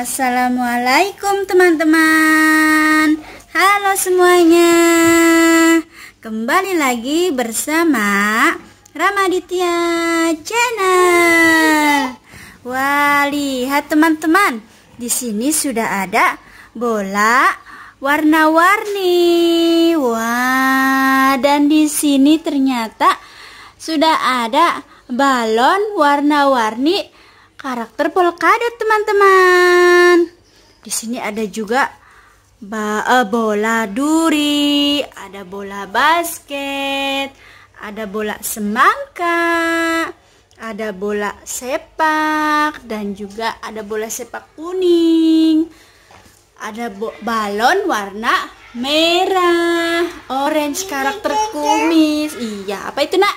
Assalamualaikum teman-teman Halo semuanya Kembali lagi bersama Ramaditya Channel Wah lihat teman-teman Di sini sudah ada bola warna-warni Wah dan di sini ternyata sudah ada balon warna-warni karakter polkadot teman-teman. Di sini ada juga eh, bola duri, ada bola basket, ada bola semangka, ada bola sepak, dan juga ada bola sepak kuning. Ada balon warna merah, orange karakter kumis. Iya, apa itu nak?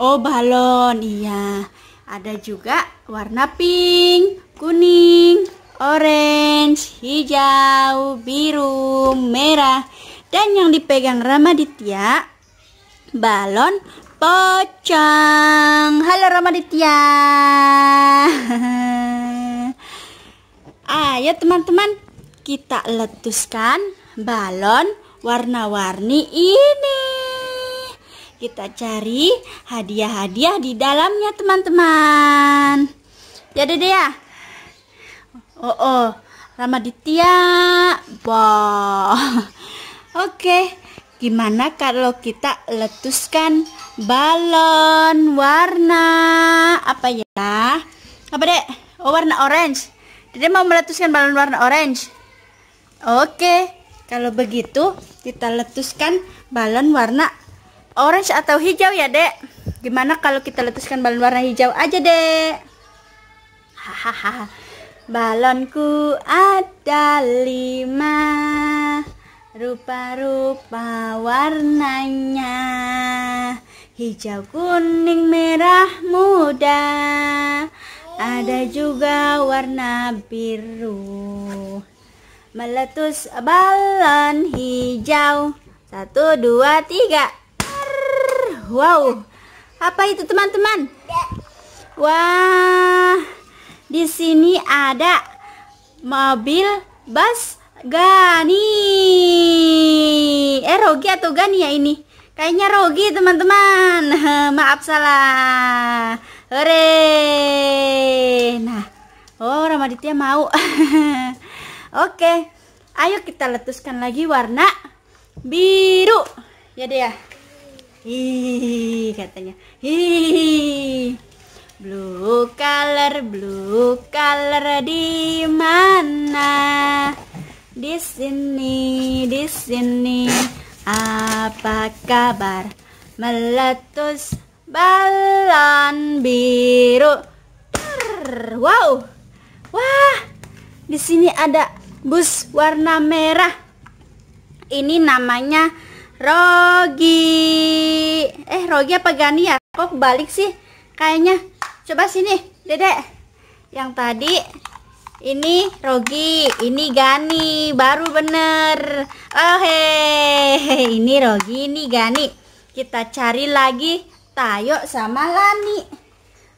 Oh, balon. Iya. Ada juga warna pink, kuning, orange, hijau, biru, merah. Dan yang dipegang Ramaditya, balon pocong. Halo Ramaditya. Ayo teman-teman, kita letuskan balon warna-warni ini kita cari hadiah-hadiah di dalamnya teman-teman ya dede ya oh oh Ramaditya bah oke gimana kalau kita letuskan balon warna apa ya apa dek oh warna orange dede mau meletuskan balon warna orange oke kalau begitu kita letuskan balon warna orange atau hijau ya dek gimana kalau kita letuskan balon warna hijau aja dek hahaha balonku ada lima rupa-rupa warnanya hijau kuning merah muda ada juga warna biru meletus balon hijau satu dua tiga Wow. Apa itu teman-teman? Wah. Di sini ada mobil bus Gani. Eh Rogi atau Gani ya ini? Kayaknya Rogi teman-teman. Maaf salah. Hore. Nah, oh Ramaditya mau. Oke. Ayo kita letuskan lagi warna biru. Ya deh ya. Hihihi katanya. Hihihi. Blue color, blue color di mana? Di sini, di sini. Apa kabar? Meletus balon biru. wow. Wah, di sini ada bus warna merah. Ini namanya Rogi. Rogi apa Gani ya? Kok balik sih? Kayaknya. Coba sini, Dedek. Yang tadi ini Rogi, ini Gani, baru bener. Oh ini Rogi, ini Gani. Kita cari lagi Tayo sama Lani.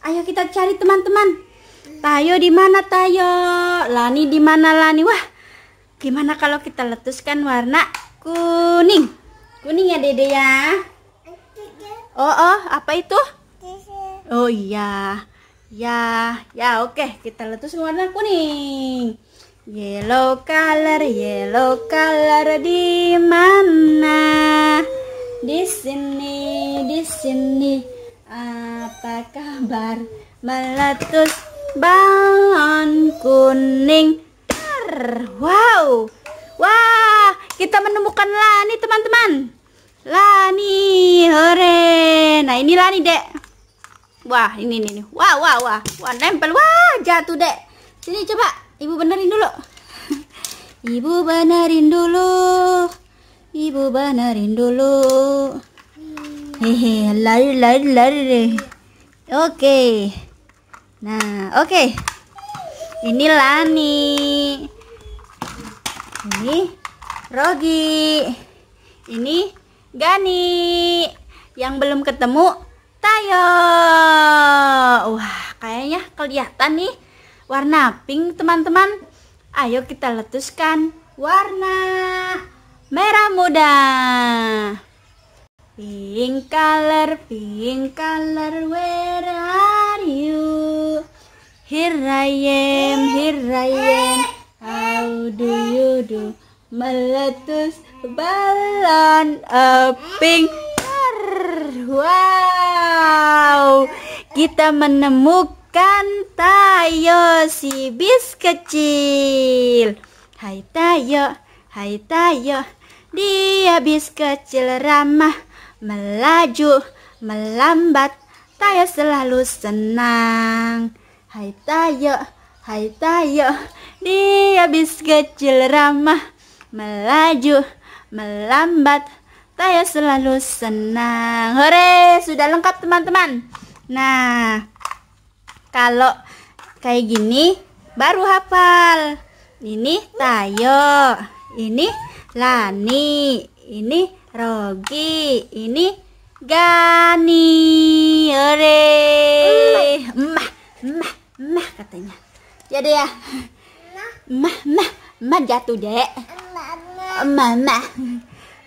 Ayo kita cari teman-teman. Tayo di mana Tayo? Lani di mana Lani? Wah, gimana kalau kita letuskan warna kuning? Kuning ya Dede ya. Oh, oh, apa itu? Oh iya. Ya, ya oke, okay. kita letus warna kuning. Yellow color, yellow color di mana? Di sini, di sini. Apa kabar? Meletus balon kuning. Wow. Wah, kita menemukan Lani, teman-teman. Lani, hore. Nah, ini Lani, Dek. Wah, ini nih. Wah, wah, wah. Wah, nempel. Wah, jatuh, Dek. Sini coba Ibu benerin dulu. Ibu benerin dulu. Ibu benerin dulu. Hehe, lari lari lari Oke. Okay. Nah, oke. Okay. Ini Lani. Ini Rogi. Ini Gani yang belum ketemu Tayo wah kayaknya kelihatan nih warna pink teman-teman ayo kita letuskan warna merah muda pink color pink color where are you here I am here I am how do you do meletus bal. Warna uh, eh, pink. Wow. Kita menemukan Tayo si bis kecil. Hai Tayo, hai Tayo. Dia bis kecil ramah, melaju, melambat. Tayo selalu senang. Hai Tayo, hai Tayo. Dia bis kecil ramah, melaju, melambat saya selalu senang hore sudah lengkap teman-teman nah kalau kayak gini baru hafal ini tayo ini lani ini rogi ini gani hore emah emah emah katanya jadi ya emah emah emah jatuh dek mama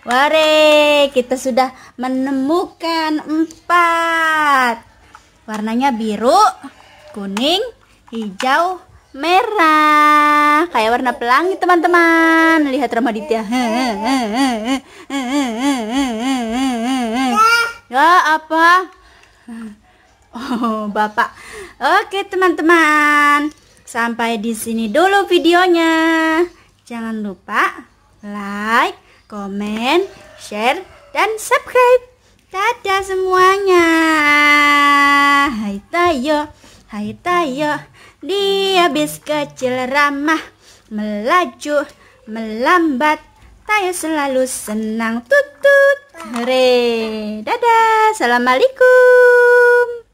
Ware, kita sudah menemukan empat Warnanya biru, kuning, hijau, merah Kayak warna pelangi teman-teman Lihat Ditya Ya apa? Oh, Bapak Oke teman-teman Sampai di sini dulu videonya Jangan lupa like, comment, share, dan subscribe. Dadah semuanya. Hai Tayo, Hai Tayo, dia bis kecil ramah, melaju, melambat, Tayo selalu senang tutut. Hore, dadah, assalamualaikum.